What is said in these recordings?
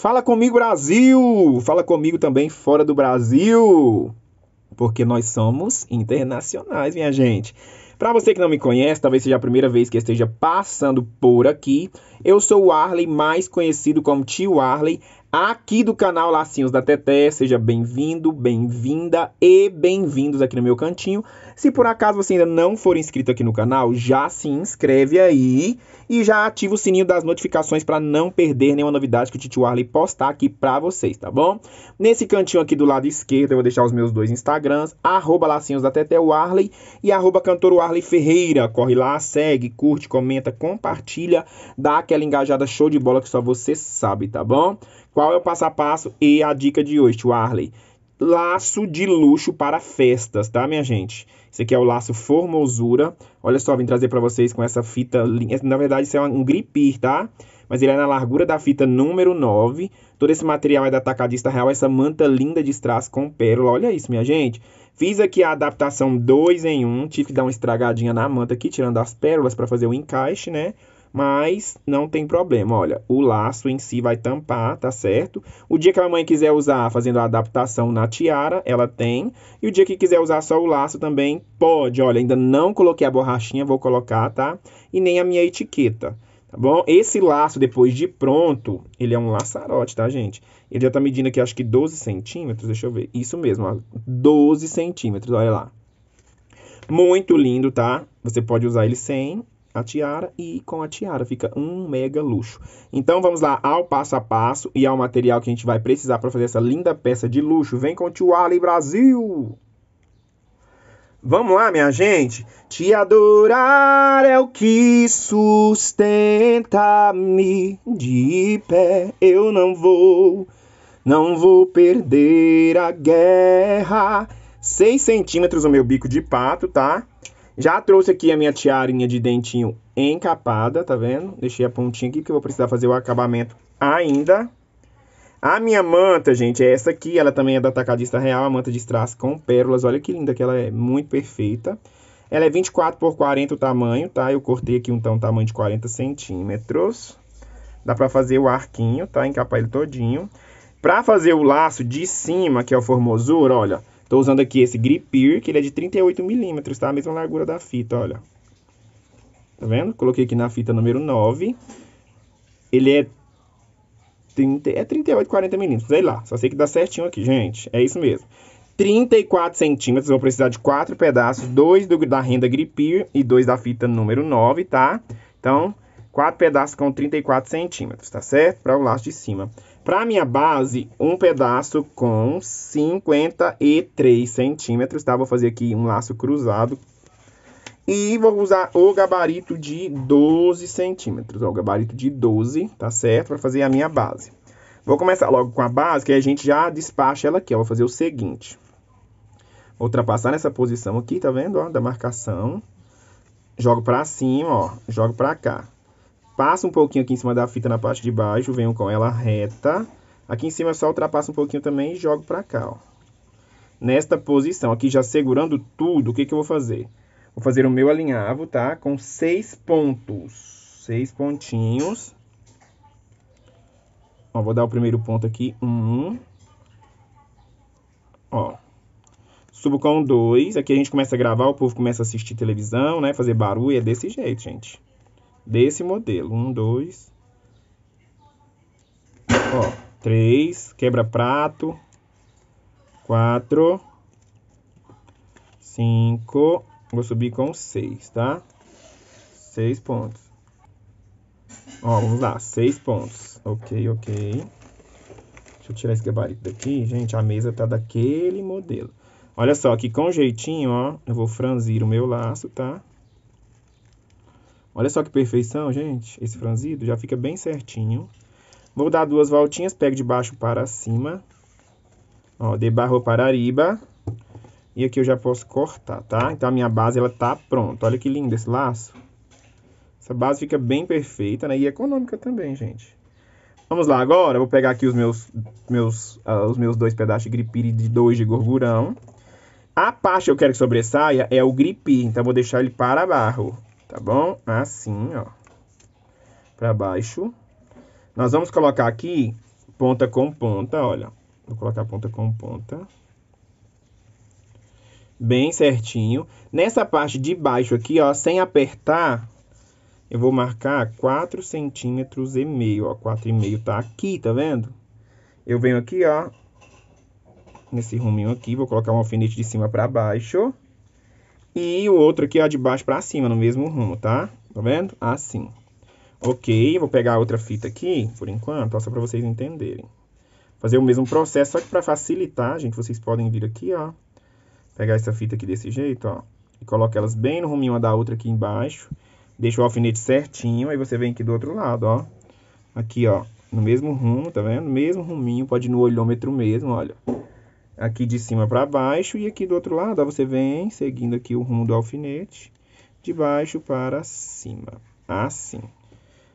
Fala comigo, Brasil! Fala comigo também fora do Brasil! Porque nós somos internacionais, minha gente. Para você que não me conhece, talvez seja a primeira vez que esteja passando por aqui, eu sou o Arley, mais conhecido como Tio Arley, aqui do canal Lacinhos da Teté. Seja bem-vindo, bem-vinda e bem-vindos aqui no meu cantinho. Se por acaso você ainda não for inscrito aqui no canal, já se inscreve aí e já ativa o sininho das notificações para não perder nenhuma novidade que o Tio Arley postar aqui para vocês, tá bom? Nesse cantinho aqui do lado esquerdo eu vou deixar os meus dois Instagrams, arroba Lacinhos da Teté, o Arley e arroba Cantor Darley Ferreira, corre lá, segue, curte, comenta, compartilha, dá aquela engajada show de bola que só você sabe, tá bom? Qual é o passo a passo e a dica de hoje, tio Arley? Laço de luxo para festas, tá, minha gente? Esse aqui é o laço Formosura. Olha só, vim trazer para vocês com essa fita. Na verdade, isso é um gripir, tá? mas ele é na largura da fita número 9. Todo esse material é da Atacadista Real, essa manta linda de strass com pérola. Olha isso, minha gente. Fiz aqui a adaptação 2 em 1, um. tive que dar uma estragadinha na manta aqui, tirando as pérolas para fazer o encaixe, né? Mas não tem problema, olha, o laço em si vai tampar, tá certo? O dia que a mamãe quiser usar fazendo a adaptação na tiara, ela tem. E o dia que quiser usar só o laço também, pode. Olha, ainda não coloquei a borrachinha, vou colocar, tá? E nem a minha etiqueta. Tá bom? Esse laço, depois de pronto, ele é um laçarote, tá, gente? Ele já tá medindo aqui, acho que 12 centímetros. Deixa eu ver. Isso mesmo, ó, 12 centímetros, olha lá. Muito lindo, tá? Você pode usar ele sem a tiara e com a tiara fica um mega luxo. Então vamos lá ao passo a passo e ao material que a gente vai precisar para fazer essa linda peça de luxo. Vem com o Tiwali Brasil! Vamos lá, minha gente. Te adorar é o que sustenta-me de pé. Eu não vou, não vou perder a guerra. 6 centímetros o meu bico de pato, tá? Já trouxe aqui a minha tiarinha de dentinho encapada, tá vendo? Deixei a pontinha aqui porque eu vou precisar fazer o acabamento ainda. A minha manta, gente, é essa aqui. Ela também é da Atacadista Real, a manta de strass com pérolas. Olha que linda que ela é, muito perfeita. Ela é 24 por 40 o tamanho, tá? Eu cortei aqui então um tamanho de 40 centímetros. Dá pra fazer o arquinho, tá? Encapar ele todinho. Pra fazer o laço de cima, que é o formosura, olha. Tô usando aqui esse gripir, que ele é de 38 milímetros, tá? A mesma largura da fita, olha. Tá vendo? Coloquei aqui na fita número 9. Ele é 30, é 38, 40 milímetros, sei lá, só sei que dá certinho aqui, gente, é isso mesmo. 34 centímetros, vou precisar de quatro pedaços, dois do, da renda gripir e dois da fita número 9, tá? Então, quatro pedaços com 34 centímetros, tá certo? Para o laço de cima. Para minha base, um pedaço com 53 centímetros, tá? Vou fazer aqui um laço cruzado e vou usar o gabarito de 12 centímetros. o gabarito de 12, tá certo? Para fazer a minha base. Vou começar logo com a base, que a gente já despacha ela aqui. Vou fazer o seguinte. Vou ultrapassar nessa posição aqui, tá vendo? Ó, da marcação. Jogo para cima, ó. Jogo para cá. Passa um pouquinho aqui em cima da fita na parte de baixo. Venho com ela reta. Aqui em cima eu só ultrapasso um pouquinho também e jogo para cá, ó. Nesta posição aqui, já segurando tudo, o que, que eu vou fazer? Vou fazer o meu alinhavo, tá? Com seis pontos. Seis pontinhos. Ó, vou dar o primeiro ponto aqui. Um. Ó. Subo com dois. Aqui a gente começa a gravar, o povo começa a assistir televisão, né? Fazer barulho. É desse jeito, gente. Desse modelo. Um, dois. Ó. Três. Quebra-prato. Quatro. Cinco. Vou subir com 6, tá? 6 pontos. Ó, vamos lá, 6 pontos. Ok, ok. Deixa eu tirar esse gabarito daqui, gente. A mesa tá daquele modelo. Olha só, aqui com jeitinho, ó, eu vou franzir o meu laço, tá? Olha só que perfeição, gente. Esse franzido já fica bem certinho. Vou dar duas voltinhas, pego de baixo para cima. Ó, de barro para riba. E aqui eu já posso cortar, tá? Então a minha base ela tá pronta. Olha que lindo esse laço. Essa base fica bem perfeita, né? E econômica também, gente. Vamos lá agora, eu vou pegar aqui os meus, meus, uh, os meus dois pedaços de gripiri de dois de gorgurão. A parte que eu quero que sobressaia é o gripi, então eu vou deixar ele para barro, tá bom? Assim, ó, para baixo. Nós vamos colocar aqui ponta com ponta, olha. Vou colocar ponta com ponta bem certinho. Nessa parte de baixo aqui, ó, sem apertar, eu vou marcar 4 centímetros e meio, ó, 4,5 tá aqui, tá vendo? Eu venho aqui, ó, nesse ruminho aqui, vou colocar um alfinete de cima para baixo e o outro aqui, ó, de baixo para cima, no mesmo rumo, tá? Tá vendo? Assim. Ok, vou pegar a outra fita aqui, por enquanto, ó, só para vocês entenderem. Fazer o mesmo processo, só que para facilitar, gente, vocês podem vir aqui, ó, pegar essa fita aqui desse jeito, ó, e coloca elas bem no ruminho uma da outra aqui embaixo. Deixa o alfinete certinho, aí você vem aqui do outro lado, ó. Aqui, ó, no mesmo rumo, tá vendo? mesmo ruminho, pode ir no olhômetro mesmo, olha. Aqui de cima para baixo e aqui do outro lado, ó, você vem seguindo aqui o rumo do alfinete, de baixo para cima, assim.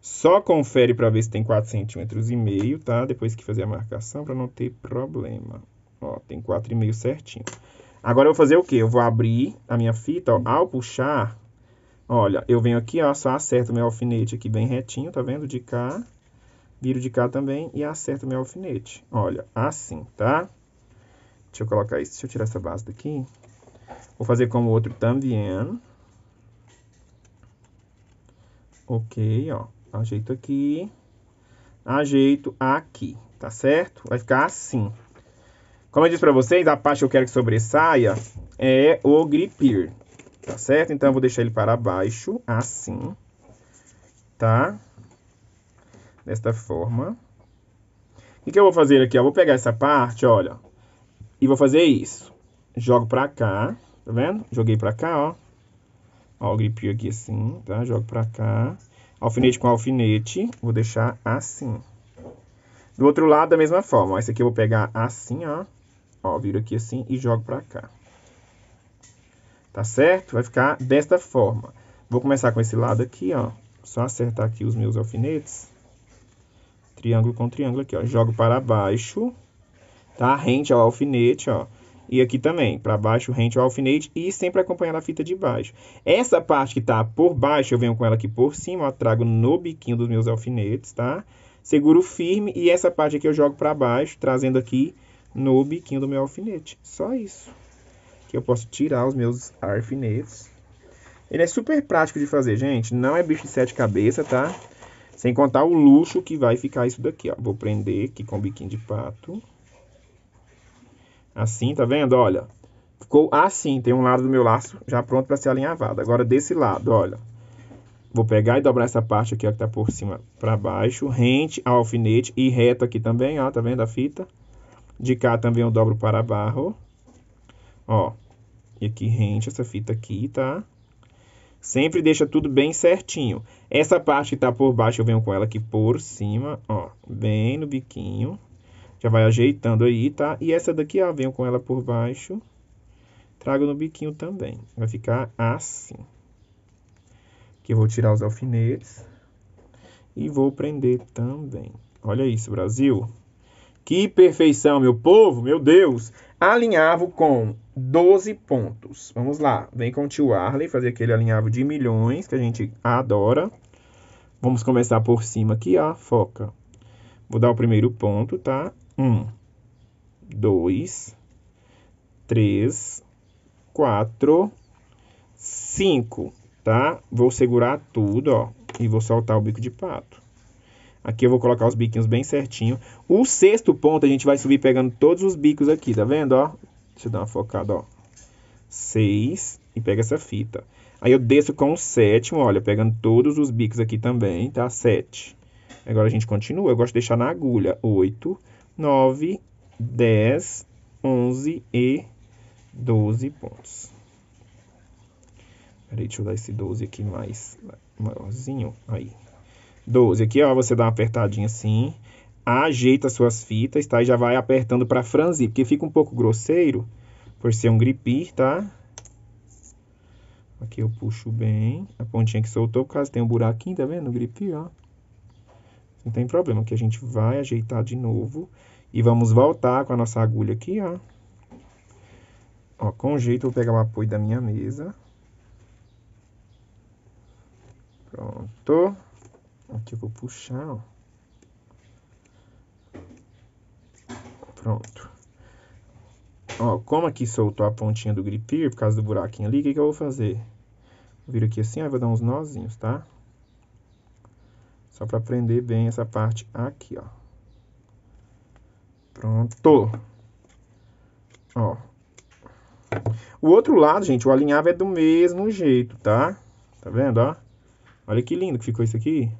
Só confere para ver se tem 4,5 centímetros e meio, tá? Depois que fazer a marcação, para não ter problema. Ó, tem 4,5 certinho. Agora eu vou fazer o quê? Eu vou abrir a minha fita, ó, hum. ao puxar, olha, eu venho aqui, ó, só acerto meu alfinete aqui bem retinho, tá vendo? De cá, viro de cá também e acerto meu alfinete. Olha, assim, tá? Deixa eu colocar isso, deixa eu tirar essa base daqui. Vou fazer como o outro também. Ok, ó, ajeito aqui, ajeito aqui, tá certo? Vai ficar assim. Como eu disse para vocês, a parte que eu quero que sobressaia é o gripir, tá certo? Então, eu vou deixar ele para baixo, assim, tá? Desta forma. O que eu vou fazer aqui? Eu vou pegar essa parte, olha, e vou fazer isso. Jogo para cá, tá vendo? Joguei para cá, ó. Ó, o gripir aqui assim, tá? Jogo para cá. Alfinete com alfinete, vou deixar assim. Do outro lado, da mesma forma. Ó, esse aqui eu vou pegar assim, ó. Ó, viro aqui assim e jogo para cá. Tá certo? Vai ficar desta forma. Vou começar com esse lado aqui, ó. Só acertar aqui os meus alfinetes. Triângulo com triângulo aqui, ó. Jogo para baixo, tá? Rente ao alfinete, ó. E aqui também, para baixo, rente ao alfinete e sempre acompanhando a fita de baixo. Essa parte que tá por baixo, eu venho com ela aqui por cima, ó. Trago no biquinho dos meus alfinetes, tá? Seguro firme e essa parte aqui eu jogo para baixo, trazendo aqui no biquinho do meu alfinete. Só isso. Que eu posso tirar os meus alfinetes. Ele é super prático de fazer, gente. Não é bicho de sete cabeças, tá? Sem contar o luxo que vai ficar isso daqui, ó. Vou prender aqui com o biquinho de pato. Assim, tá vendo? Olha. Ficou assim. Tem um lado do meu laço já pronto para ser alinhavado. Agora, desse lado, olha. Vou pegar e dobrar essa parte aqui, ó, que tá por cima para baixo. Rente ao alfinete e reto aqui também, ó. Tá vendo a fita? De cá também eu dobro para barro. Ó, e aqui rente essa fita aqui, tá? Sempre deixa tudo bem certinho. Essa parte que tá por baixo, eu venho com ela aqui por cima, ó, bem no biquinho. Já vai ajeitando aí, tá? E essa daqui, ó, venho com ela por baixo. Trago no biquinho também. Vai ficar assim. Aqui eu vou tirar os alfinetes. E vou prender também. Olha isso, Brasil! Que perfeição, meu povo, meu Deus! Alinhavo com 12 pontos. Vamos lá, vem com o tio Arley fazer aquele alinhavo de milhões que a gente adora. Vamos começar por cima aqui, ó, foca. Vou dar o primeiro ponto, tá? Um, dois, três, quatro, cinco, tá? Vou segurar tudo, ó, e vou soltar o bico de pato. Aqui eu vou colocar os biquinhos bem certinho. O sexto ponto a gente vai subir pegando todos os bicos aqui, tá vendo, ó? Deixa eu dar uma focada, ó. Seis e pega essa fita. Aí eu desço com o sétimo, olha, pegando todos os bicos aqui também, tá? Sete. Agora a gente continua, eu gosto de deixar na agulha. Oito, nove, dez, onze e doze pontos. Peraí, deixa eu dar esse 12 aqui mais maiorzinho. Aí, 12. Aqui, ó, você dá uma apertadinha assim, ajeita suas fitas, tá? E já vai apertando para franzir, porque fica um pouco grosseiro, por ser um gripir, tá? Aqui eu puxo bem a pontinha que soltou, por causa tem um buraquinho, tá vendo? gripir, ó. Não tem problema, que a gente vai ajeitar de novo e vamos voltar com a nossa agulha aqui, ó. Ó, com jeito eu vou pegar o apoio da minha mesa. Pronto. Aqui eu vou puxar, ó. Pronto. Ó, como aqui soltou a pontinha do gripir, por causa do buraquinho ali, o que, que eu vou fazer? Vou viro aqui assim, ó, vou dar uns nozinhos, tá? Só pra prender bem essa parte aqui, ó. Pronto. Ó. O outro lado, gente, o alinhavo é do mesmo jeito, tá? Tá vendo, ó? Olha que lindo que ficou isso aqui.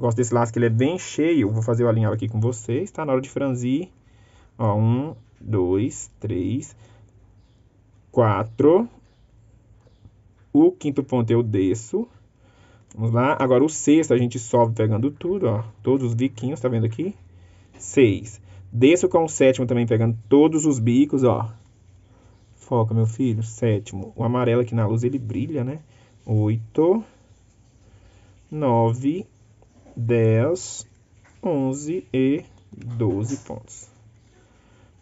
Gosto desse laço que ele é bem cheio. Vou fazer o alinhado aqui com vocês, tá? Na hora de franzir, ó, um, dois, três, quatro. O quinto ponto eu desço. Vamos lá. Agora o sexto a gente sobe pegando tudo, ó. Todos os biquinhos, tá vendo aqui? Seis. Desço com o sétimo também pegando todos os bicos, ó. Foca, meu filho. Sétimo. O amarelo aqui na luz, ele brilha, né? Oito. Nove. 10, 11 e 12 pontos.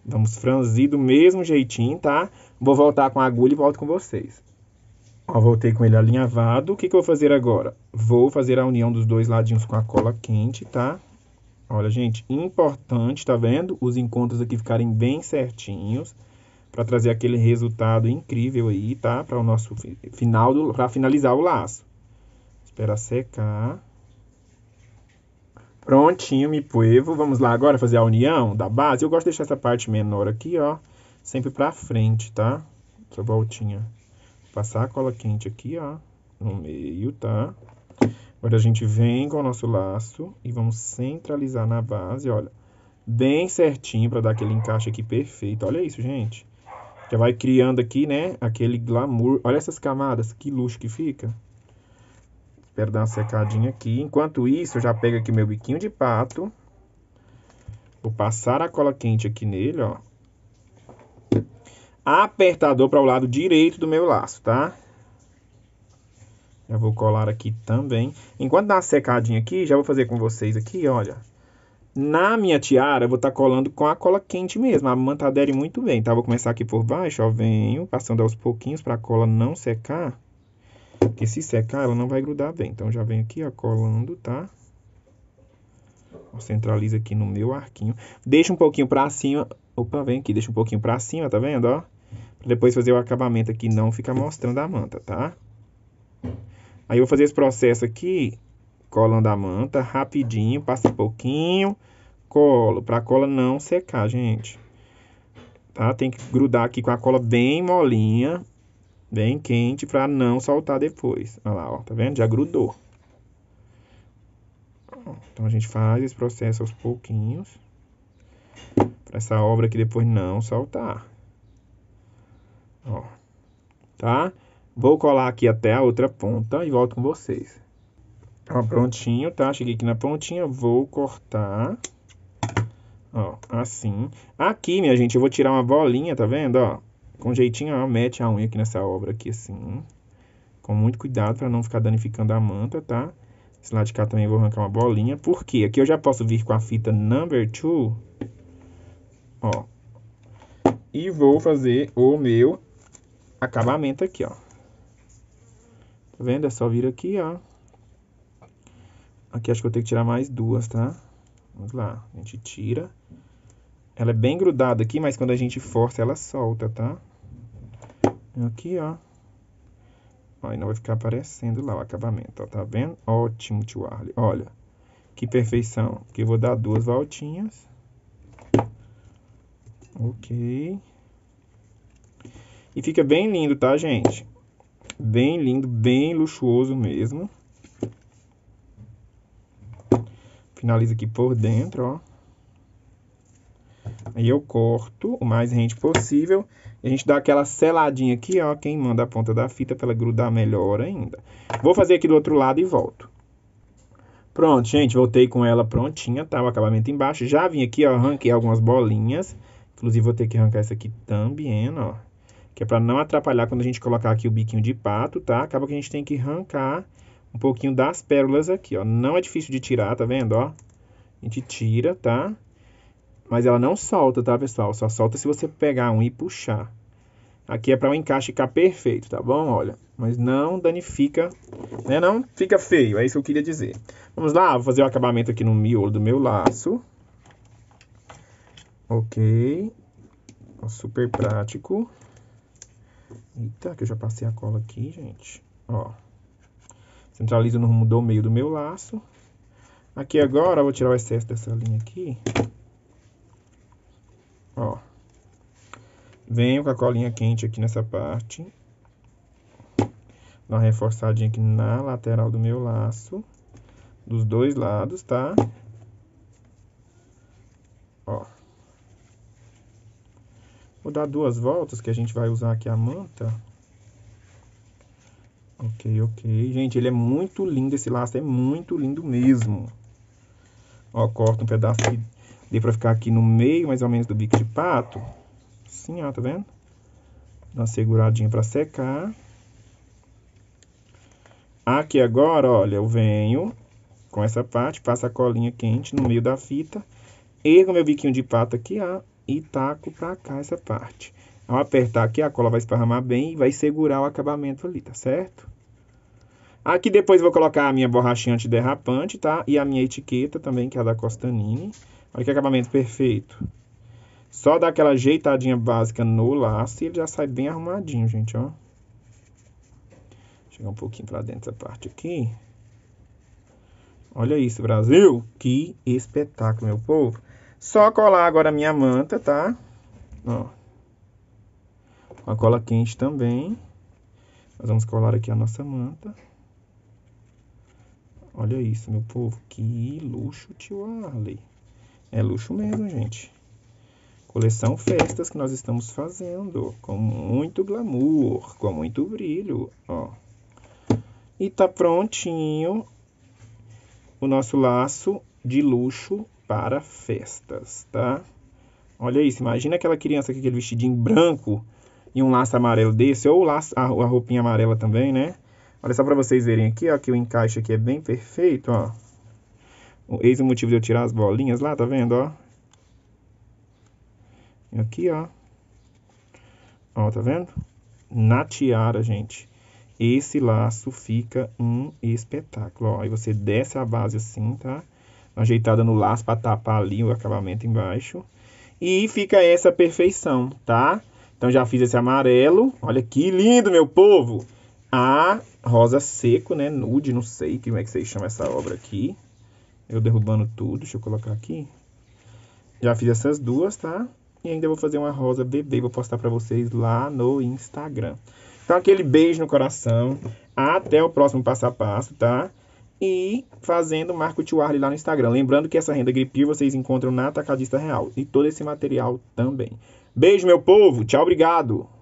Vamos franzir do mesmo jeitinho, tá? Vou voltar com a agulha e volto com vocês. Ó, voltei com ele alinhavado. O que, que eu vou fazer agora? Vou fazer a união dos dois ladinhos com a cola quente, tá? Olha, gente, importante, tá vendo? Os encontros aqui ficarem bem certinhos para trazer aquele resultado incrível aí, tá? Para o nosso final, para finalizar o laço. Espera secar. Prontinho, me poevo. Vamos lá agora fazer a união da base. Eu gosto de deixar essa parte menor aqui, ó. Sempre pra frente, tá? Essa voltinha. Passar a cola quente aqui, ó. No meio, tá? Agora a gente vem com o nosso laço e vamos centralizar na base, olha. Bem certinho pra dar aquele encaixe aqui perfeito. Olha isso, gente. Já vai criando aqui, né? Aquele glamour. Olha essas camadas. Que luxo que fica. Espero dar uma secadinha aqui. Enquanto isso, eu já pego aqui meu biquinho de pato. Vou passar a cola quente aqui nele, ó. Apertador para o lado direito do meu laço, tá? Já vou colar aqui também. Enquanto dá uma secadinha aqui, já vou fazer com vocês aqui, olha. Na minha tiara, eu vou estar tá colando com a cola quente mesmo. A manta adere muito bem, tá? Vou começar aqui por baixo, ó. Venho passando aos pouquinhos para a cola não secar. Porque se secar, ela não vai grudar bem. Então, já vem aqui, tá? ó, colando, tá? Centraliza aqui no meu arquinho. Deixa um pouquinho pra cima. Opa, vem aqui, deixa um pouquinho pra cima, tá vendo, ó? Pra depois fazer o acabamento aqui, não ficar mostrando a manta, tá? Aí, eu vou fazer esse processo aqui, colando a manta, rapidinho, passa um pouquinho, colo, pra cola não secar, gente. Tá? Tem que grudar aqui com a cola bem molinha, bem quente para não soltar depois. Olha lá, ó, tá vendo? Já grudou. Então a gente faz esse processo aos pouquinhos para essa obra aqui depois não soltar. Ó, tá? Vou colar aqui até a outra ponta e volto com vocês. Ó, prontinho, tá? Cheguei aqui na pontinha, vou cortar. Ó, assim. Aqui, minha gente, eu vou tirar uma bolinha, tá vendo? Ó, com jeitinho, ó, mete a unha aqui nessa obra aqui, assim. Com muito cuidado para não ficar danificando a manta, tá? Esse lado de cá também vou arrancar uma bolinha. Por quê? Aqui eu já posso vir com a fita number two, Ó. E vou fazer o meu acabamento aqui, ó. Tá vendo? É só vir aqui, ó. Aqui acho que eu tenho que tirar mais duas, tá? Vamos lá. A gente tira. Ela é bem grudada aqui, mas quando a gente força, ela solta, tá? Aqui, ó. Aí não vai ficar aparecendo lá o acabamento, ó. Tá vendo? Ótimo, tio Arley. Olha, que perfeição. Porque eu vou dar duas voltinhas. Ok. E fica bem lindo, tá, gente? Bem lindo, bem luxuoso mesmo. Finaliza aqui por dentro, ó. Aí eu corto o mais rente possível. a gente dá aquela seladinha aqui, ó. Quem manda a ponta da fita para ela grudar melhor ainda. Vou fazer aqui do outro lado e volto. Pronto, gente. Voltei com ela prontinha, tá? O acabamento embaixo. Já vim aqui, ó. Arranquei algumas bolinhas. Inclusive, vou ter que arrancar essa aqui também, ó. Que é para não atrapalhar quando a gente colocar aqui o biquinho de pato, tá? Acaba que a gente tem que arrancar um pouquinho das pérolas aqui, ó. Não é difícil de tirar, tá vendo, ó? A gente tira, tá? Mas ela não solta, tá, pessoal? Só solta se você pegar um e puxar. Aqui é para o um encaixe ficar perfeito, tá bom? Olha, mas não danifica, né? Não fica feio, é isso que eu queria dizer. Vamos lá, vou fazer o acabamento aqui no miolo do meu laço. Ok. Super prático. Eita, que eu já passei a cola aqui, gente. Ó. Centralizo no rumo do meio do meu laço. Aqui agora, eu vou tirar o excesso dessa linha aqui. Ó. Venho com a colinha quente aqui nessa parte. Dá uma reforçadinha aqui na lateral do meu laço. Dos dois lados, tá? Ó. Vou dar duas voltas que a gente vai usar aqui a manta. Ok, ok. Gente, ele é muito lindo, esse laço é muito lindo mesmo. Ó, corta um pedaço Dei pra ficar aqui no meio, mais ou menos, do bico de pato. Assim, ó, tá vendo? Dá uma seguradinha pra secar. Aqui agora, olha, eu venho com essa parte, passo a colinha quente no meio da fita, ergo meu biquinho de pato aqui, ó, e taco pra cá essa parte. Ao apertar aqui, a cola vai esparramar bem e vai segurar o acabamento ali, tá certo? Aqui depois vou colocar a minha borrachinha antiderrapante, tá? E a minha etiqueta também, que é a da Costanini. Olha que acabamento perfeito. Só dá aquela ajeitadinha básica no laço e ele já sai bem arrumadinho, gente, ó. Chegar um pouquinho para dentro dessa parte aqui. Olha isso, Brasil! Que espetáculo, meu povo! Só colar agora a minha manta, tá? Ó. Com a cola quente também. Nós vamos colar aqui a nossa manta. Olha isso, meu povo. Que luxo, tio Arley. É luxo mesmo, gente. Coleção festas que nós estamos fazendo. Com muito glamour, com muito brilho, ó. E tá prontinho o nosso laço de luxo para festas, tá? Olha isso, imagina aquela criança com aquele vestidinho branco e um laço amarelo desse, ou laço, a, a roupinha amarela também, né? Olha só para vocês verem aqui, ó, que o encaixe aqui é bem perfeito, ó. Eis o motivo de eu tirar as bolinhas lá, tá vendo, ó? Aqui, ó. Ó, tá vendo? Na tiara, gente. Esse laço fica um espetáculo, ó. Aí você desce a base assim, tá? Ajeitada no laço para tapar ali o acabamento embaixo. E fica essa perfeição, tá? Então já fiz esse amarelo. Olha que lindo, meu povo! A rosa seco, né? Nude, não sei como é que vocês chamam essa obra aqui eu derrubando tudo, deixa eu colocar aqui. Já fiz essas duas, tá? E ainda vou fazer uma rosa bebê, vou postar pra vocês lá no Instagram. Então, aquele beijo no coração. Até o próximo passo a passo, tá? E fazendo Marco Tiwarli lá no Instagram. Lembrando que essa renda gripir vocês encontram na Atacadista Real. E todo esse material também. Beijo, meu povo. Tchau, obrigado.